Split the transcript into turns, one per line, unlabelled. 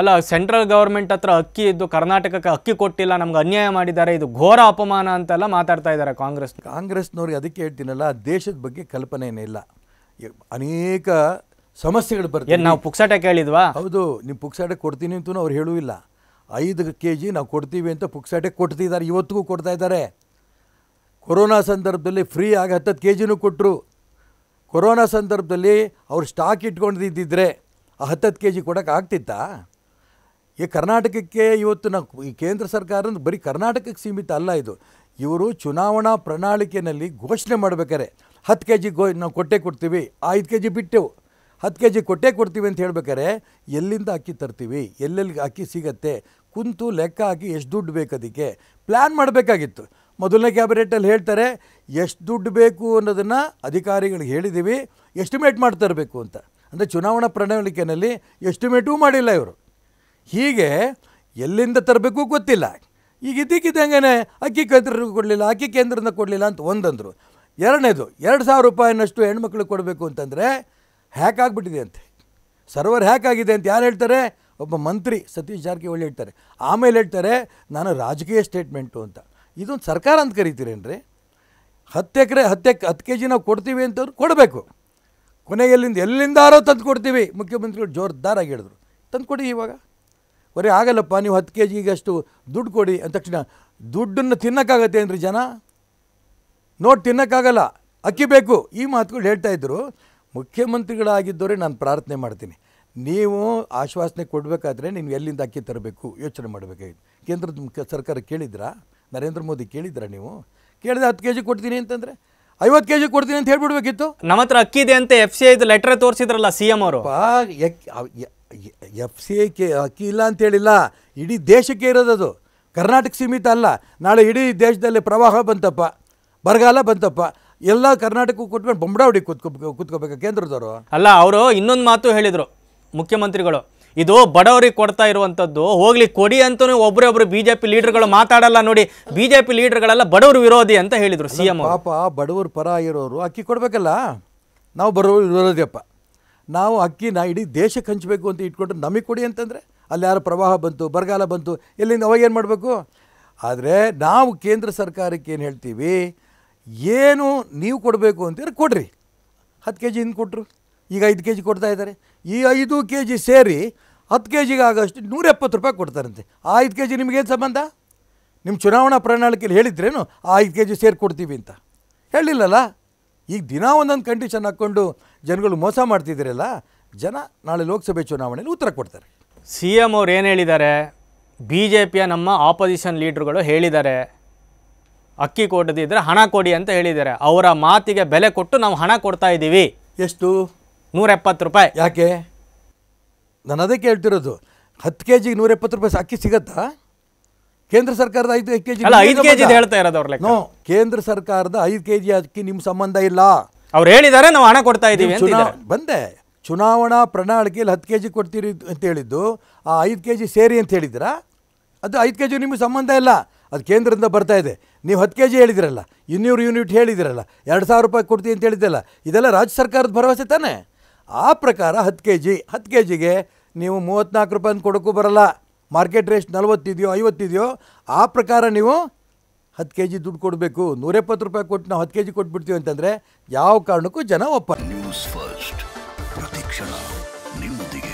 ಅಲ್ಲ central government ಹತ್ರ ಅಕ್ಕಿ ಇದ್ದು ಕರ್ನಾಟಕಕ್ಕೆ ಅಕ್ಕಿ ಕೊಟ್ಟಿಲ್ಲ ನಮ್ಗೆ ಅನ್ಯಾಯ ಮಾಡಿದ್ದಾರೆ ಇದು ಘೋರ
ಅಪಮಾನ ಅಂತೆಲ್ಲ ಮಾತಾಡ್ತಾ ಇದ್ದಾರೆ ಕಾಂಗ್ರೆಸ್ ಕಾಂಗ್ರೆಸ್ನವ್ರಿಗೆ ಅದಕ್ಕೆ ಹೇಳ್ತೀನಲ್ಲ ದೇಶದ ಬಗ್ಗೆ ಕಲ್ಪನೆ ಇಲ್ಲ ಅನೇಕ ಸಮಸ್ಯೆಗಳು ಬರ್ತವೆ ನಾವು ಪುಕ್ಸಾಟ ಕೇಳಿದ್ವಾ ಹೌದು ನೀವು ಪುಕ್ಸಾಟ ಕೊಡ್ತೀನಿ ಅಂತೂ ಅವ್ರು ಹೇಳುವಿಲ್ಲ ಐದು ಕೆ ಜಿ ನಾವು ಕೊಡ್ತೀವಿ ಅಂತ ಪುಕ್ಸಾಟೆ ಕೊಡ್ತಿದ್ದಾರೆ ಇವತ್ತಿಗೂ ಕೊಡ್ತಾ ಇದ್ದಾರೆ ಕೊರೋನಾ ಸಂದರ್ಭದಲ್ಲಿ ಫ್ರೀ ಆಗಿ ಹತ್ತತ್ತು ಕೆ ಜಿನೂ ಕೊಟ್ಟರು ಕೊರೋನಾ ಸಂದರ್ಭದಲ್ಲಿ ಅವ್ರು ಸ್ಟಾಕ್ ಇಟ್ಕೊಂಡಿದ್ದಿದ್ರೆ ಆ ಹತ್ತತ್ತು ಕೆ ಜಿ ಕೊಡೋಕ್ಕಾಗ್ತಿತ್ತಾ ಈ ಕರ್ನಾಟಕಕ್ಕೆ ಇವತ್ತು ನಾವು ಈ ಕೇಂದ್ರ ಸರ್ಕಾರ ಬರೀ ಕರ್ನಾಟಕಕ್ಕೆ ಸೀಮಿತ ಅಲ್ಲ ಇದು ಇವರು ಚುನಾವಣಾ ಪ್ರಣಾಳಿಕೆಯಲ್ಲಿ ಘೋಷಣೆ ಮಾಡಬೇಕಾರೆ ಹತ್ತು ಕೆ ಜಿ ಗೋ ನಾವು ಕೊಟ್ಟೆ ಕೊಡ್ತೀವಿ ಐದು ಕೆ ಜಿ ಬಿಟ್ಟೆವು ಹತ್ತು ಕೆ ಜಿ ಕೊಟ್ಟೆ ಕೊಡ್ತೀವಿ ಅಂತ ಹೇಳ್ಬೇಕಾರೆ ಎಲ್ಲಿಂದ ಅಕ್ಕಿ ತರ್ತೀವಿ ಎಲ್ಲೆಲ್ಲಿ ಅಕ್ಕಿ ಸಿಗತ್ತೆ ಕುಂತು ಲೆಕ್ಕ ಹಾಕಿ ಎಷ್ಟು ದುಡ್ಡು ಬೇಕು ಅದಕ್ಕೆ ಪ್ಲ್ಯಾನ್ ಮಾಡಬೇಕಾಗಿತ್ತು ಮೊದಲನೇ ಕ್ಯಾಬಿನೆಟಲ್ಲಿ ಹೇಳ್ತಾರೆ ಎಷ್ಟು ದುಡ್ಡು ಬೇಕು ಅನ್ನೋದನ್ನು ಅಧಿಕಾರಿಗಳಿಗೆ ಹೇಳಿದ್ದೀವಿ ಎಸ್ಟಿಮೇಟ್ ಮಾಡ್ತಾ ಇರಬೇಕು ಅಂತ ಅಂದರೆ ಚುನಾವಣಾ ಪ್ರಣಾಳಿಕೆಯಲ್ಲಿ ಎಸ್ಟಿಮೇಟೂ ಮಾಡಿಲ್ಲ ಇವರು ಹೀಗೆ ಎಲ್ಲಿಂದ ತರಬೇಕು ಗೊತ್ತಿಲ್ಲ ಈಗ ಇದಕ್ಕಿದ್ದಂಗೆ ಅಕ್ಕಿ ಕೇಂದ್ರಕ್ಕೆ ಕೊಡಲಿಲ್ಲ ಅಕ್ಕಿ ಕೇಂದ್ರದಿಂದ ಕೊಡಲಿಲ್ಲ ಅಂತ ಒಂದಂದರು ಎರಡನೇದು ಎರಡು ಸಾವಿರ ರೂಪಾಯಿನಷ್ಟು ಹೆಣ್ಮಕ್ಳಿಗೆ ಕೊಡಬೇಕು ಅಂತಂದರೆ ಹ್ಯಾಕ್ ಆಗಿಬಿಟ್ಟಿದೆ ಅಂತೆ ಸರ್ವರ್ ಹ್ಯಾಕ್ ಆಗಿದೆ ಅಂತ ಯಾರು ಹೇಳ್ತಾರೆ ಒಬ್ಬ ಮಂತ್ರಿ ಸತೀಶ್ ಜಾರಕಿಹೊಳಿ ಹೇಳ್ತಾರೆ ಆಮೇಲೆ ಹೇಳ್ತಾರೆ ನಾನು ರಾಜಕೀಯ ಸ್ಟೇಟ್ಮೆಂಟು ಅಂತ ಇದೊಂದು ಸರ್ಕಾರ ಅಂತ ರೀ ಹತ್ತು ಎಕರೆ ಹತ್ತು ಎಕ್ ಹತ್ತು ಕೆ ಜಿ ನಾವು ಕೊಡ್ತೀವಿ ಅಂತವ್ರು ಕೊಡಬೇಕು ಕೊನೆಗೆ ಎಲ್ಲಿಂದ ಎಲ್ಲಿಂದಾರೋ ತಂದು ಕೊಡ್ತೀವಿ ಮುಖ್ಯಮಂತ್ರಿಗಳು ಜೋರ್ದಾರಾಗಿ ಹೇಳಿದ್ರು ತಂದು ಕೊಡಿ ಇವಾಗ ಬರೀ ಆಗಲ್ಲಪ್ಪ ನೀವು ಹತ್ತು ಕೆ ಅಷ್ಟು ದುಡ್ಡು ಕೊಡಿ ಅಂದ ತಕ್ಷಣ ದುಡ್ಡನ್ನು ತಿನ್ನೋಕ್ಕಾಗತ್ತೆ ರೀ ಜನ ನೋಡಿ ತಿನ್ನೋಕ್ಕಾಗಲ್ಲ ಅಕ್ಕಿ ಬೇಕು ಈ ಮಾತುಗಳು ಹೇಳ್ತಾ ಇದ್ದರು ಮುಖ್ಯಮಂತ್ರಿಗಳಾಗಿದ್ದವರೇ ನಾನು ಪ್ರಾರ್ಥನೆ ಮಾಡ್ತೀನಿ ನೀವು ಆಶ್ವಾಸನೆ ಕೊಡಬೇಕಾದ್ರೆ ನೀವು ಎಲ್ಲಿಂದ ಅಕ್ಕಿ ತರಬೇಕು ಯೋಚನೆ ಮಾಡಬೇಕಾಗಿತ್ತು ಕೇಂದ್ರದ ಸರ್ಕಾರ ಕೇಳಿದ್ರಾ ನರೇಂದ್ರ ಮೋದಿ ಕೇಳಿದ್ರಾ ನೀವು ಕೇಳಿದ್ರೆ ಹತ್ತು ಕೆ ಜಿ ಕೊಡ್ತೀನಿ ಅಂತಂದರೆ ಐವತ್ತು ಕೆ ಜಿ ಕೊಡ್ತೀನಿ ಅಂತ ಹೇಳ್ಬಿಡ್ಬೇಕಿತ್ತು ನಮ್ಮ ಹತ್ರ ಅಕ್ಕಿ ಇದೆ ಅಂತ ಎಫ್ ಸಿ ಐದು ಲೆಟ್ರ್ ತೋರಿಸಿದ್ರಲ್ಲ ಸಿ ಎಂ ಅವರು ಎಫ್ ಸಿ ಐ ಕೆ ಅಕ್ಕಿ ಇಲ್ಲ ಅಂತೇಳಿಲ್ಲ ಇಡೀ ದೇಶಕ್ಕೆ ಇರೋದದು ಕರ್ನಾಟಕ ಸೀಮಿತ ಅಲ್ಲ ನಾಳೆ ಇಡೀ ದೇಶದಲ್ಲಿ ಪ್ರವಾಹ ಬಂತಪ್ಪ ಬರಗಾಲ ಬಂತಪ್ಪ ಎಲ್ಲ ಕರ್ನಾಟಕ ಕೂತ್ಕೊಂಡು ಬೊಂಬಡಾವಡಿ ಕೂತ್ಕೊ ಕೂತ್ಕೋಬೇಕು ಕೇಂದ್ರದವರು
ಅಲ್ಲ ಅವರು ಇನ್ನೊಂದು ಮಾತು ಹೇಳಿದರು ಮುಖ್ಯಮಂತ್ರಿಗಳು ಇದು ಬಡವರಿಗೆ ಕೊಡ್ತಾ ಇರುವಂಥದ್ದು ಹೋಗ್ಲಿ ಕೊಡಿ ಅಂತಲೂ ಒಬ್ಬರೇ ಬಿ ಜೆ ಪಿ ಲೀಡರ್ಗಳು ಮಾತಾಡಲ್ಲ ನೋಡಿ ಬಿ ಜೆ ಪಿ ಲೀಡರ್ಗಳೆಲ್ಲ ಬಡವರು ವಿರೋಧಿ ಅಂತ ಹೇಳಿದರು ಸಿ ಎಮ್ ಪಾಪ
ಬಡವರು ಪರ ಇರೋರು ಅಕ್ಕಿ ಕೊಡಬೇಕಲ್ಲ ನಾವು ಬಡವರು ವಿರೋಧಿಯಪ್ಪ ನಾವು ಅಕ್ಕಿನ ಇಡೀ ದೇಶಕ್ಕೆ ಹಂಚಬೇಕು ಅಂತ ಇಟ್ಕೊಂಡು ನಮಗೆ ಕೊಡಿ ಅಂತಂದರೆ ಅಲ್ಲಿ ಯಾರು ಪ್ರವಾಹ ಬಂತು ಬರಗಾಲ ಬಂತು ಎಲ್ಲಿಂದ ಅವಾಗ ಏನು ಮಾಡಬೇಕು ಆದರೆ ನಾವು ಕೇಂದ್ರ ಸರ್ಕಾರಕ್ಕೆ ಏನು ಹೇಳ್ತೀವಿ ಏನು ನೀವು ಕೊಡಬೇಕು ಅಂತೇಳಿ ಕೊಡ್ರಿ ಹತ್ತು ಕೆ ಜಿ ಹಿಂದೆ ಕೊಟ್ಟರು ಈಗ ಐದು ಕೆ ಜಿ ಕೊಡ್ತಾ ಇದ್ದಾರೆ ಈ ಐದು ಕೆ ಜಿ ಸೇರಿ ಹತ್ತು ಕೆ ಜಿಗೆ ಆಗೋಷ್ಟು ನೂರ ಎಪ್ಪತ್ತು ರೂಪಾಯಿ ಕೊಡ್ತಾರಂತೆ ಆ ಐದು ಕೆ ಜಿ ನಿಮಗೇನು ಸಂಬಂಧ ನಿಮ್ಮ ಚುನಾವಣಾ ಪ್ರಣಾಳಿಕೆಯಲ್ಲಿ ಹೇಳಿದ್ರೇನು ಆ ಐದು ಕೆ ಜಿ ಸೇರಿ ಕೊಡ್ತೀವಿ ಅಂತ ಹೇಳಿಲ್ಲಲ್ಲ ಈಗ ದಿನ ಒಂದೊಂದು ಕಂಡೀಷನ್ ಹಾಕ್ಕೊಂಡು ಜನಗಳು ಮೋಸ ಮಾಡ್ತಿದ್ದೀರಲ್ಲ ಜನ ನಾಳೆ ಲೋಕಸಭೆ ಚುನಾವಣೆಯಲ್ಲಿ ಉತ್ತರ ಕೊಡ್ತಾರೆ ಸಿ ಎಮ್ ಅವ್ರು ಏನು ಹೇಳಿದ್ದಾರೆ ಬಿ
ಜೆ ಪಿಯ ನಮ್ಮ ಆಪೋಸಿಷನ್ ಲೀಡ್ರುಗಳು ಹೇಳಿದ್ದಾರೆ ಅಕ್ಕಿ ಕೊಡದಿದ್ದರೆ ಹಣ ಕೊಡಿ ಅಂತ ಹೇಳಿದ್ದಾರೆ ಅವರ ಮಾತಿಗೆ ಬೆಲೆ ಕೊಟ್ಟು ನಾವು ಹಣ ಕೊಡ್ತಾ ಇದ್ದೀವಿ
ಎಷ್ಟು ನೂರ ರೂಪಾಯಿ ಯಾಕೆ ನಾನು ಅದಕ್ಕೆ ಹೇಳ್ತಿರೋದು ಹತ್ತು ಕೆ ಜಿಗೆ ನೂರ ಎಪ್ಪತ್ತು ರೂಪಾಯಿ ಅಕ್ಕಿ ಸಿಗತ್ತಾ ಕೇಂದ್ರ ಸರ್ಕಾರದ ಐದು ಕೆ ಜಿ ಐದು ಕೆ ಹೇಳ್ತಾ ಇರೋದು ನೋ ಕೇಂದ್ರ ಸರ್ಕಾರದ ಐದು ಕೆ ಜಿ ಅದಕ್ಕೆ ನಿಮ್ಮ ಸಂಬಂಧ ಇಲ್ಲ ಅವ್ರು ಹೇಳಿದಾರೆ ನಾವು ಹಣ ಕೊಡ್ತಾ ಇದ್ದೀವಿ ಬಂದೆ ಚುನಾವಣಾ ಪ್ರಣಾಳಿಕೆಯಲ್ಲಿ ಹತ್ತು ಕೆ ಜಿ ಕೊಡ್ತೀರಿ ಅಂತ ಹೇಳಿದ್ದು ಆ ಐದು ಕೆ ಜಿ ಸೇರಿ ಅಂತ ಹೇಳಿದ್ರ ಅದು ಐದು ಕೆ ಜಿ ನಿಮಗೆ ಸಂಬಂಧ ಇಲ್ಲ ಅದು ಕೇಂದ್ರದಿಂದ ಬರ್ತಾ ಇದೆ ನೀವು ಹತ್ತು ಕೆ ಜಿ ಹೇಳಿದಿರಲ್ಲ ಇನ್ನೂರು ಯೂನಿಟ್ ಹೇಳಿದಿರಲ್ಲ ಎರಡು ಸಾವಿರ ರೂಪಾಯಿ ಕೊಡ್ತೀವಿ ಅಂತ ಹೇಳಿದ್ದಲ್ಲ ಇದೆಲ್ಲ ರಾಜ್ಯ ಸರ್ಕಾರದ ಭರವಸೆ ತಾನೆ ಆ ಪ್ರಕಾರ ಹತ್ತು ಕೆಜಿ ಹತ್ತು ಕೆ ಜಿಗೆ ನೀವು ಮೂವತ್ತ್ನಾಲ್ಕು ರೂಪಾಯಿ ಕೊಡೋಕ್ಕೂ ಬರಲ್ಲ ಮಾರ್ಕೆಟ್ ರೇಟ್ ನಲ್ವತ್ತಿದೆಯೋ ಐವತ್ತಿದೆಯೋ ಆ ಪ್ರಕಾರ ನೀವು ಹತ್ತು ಕೆ ಜಿ ದುಡ್ಡು ಕೊಡಬೇಕು ನೂರೆಪ್ಪತ್ತು ರೂಪಾಯಿ ಕೊಟ್ಟು ನಾವು ಹತ್ತು ಕೆ ಜಿ ಕೊಟ್ಬಿಡ್ತೀವಿ ಅಂತಂದರೆ ಯಾವ ಕಾರಣಕ್ಕೂ ಜನ ಒಪ್ಪ ನ್ಯೂಸ್ ಫಸ್ಟ್ ಕ್ಷಣ ನಿಮ್ಮೊಂದಿಗೆ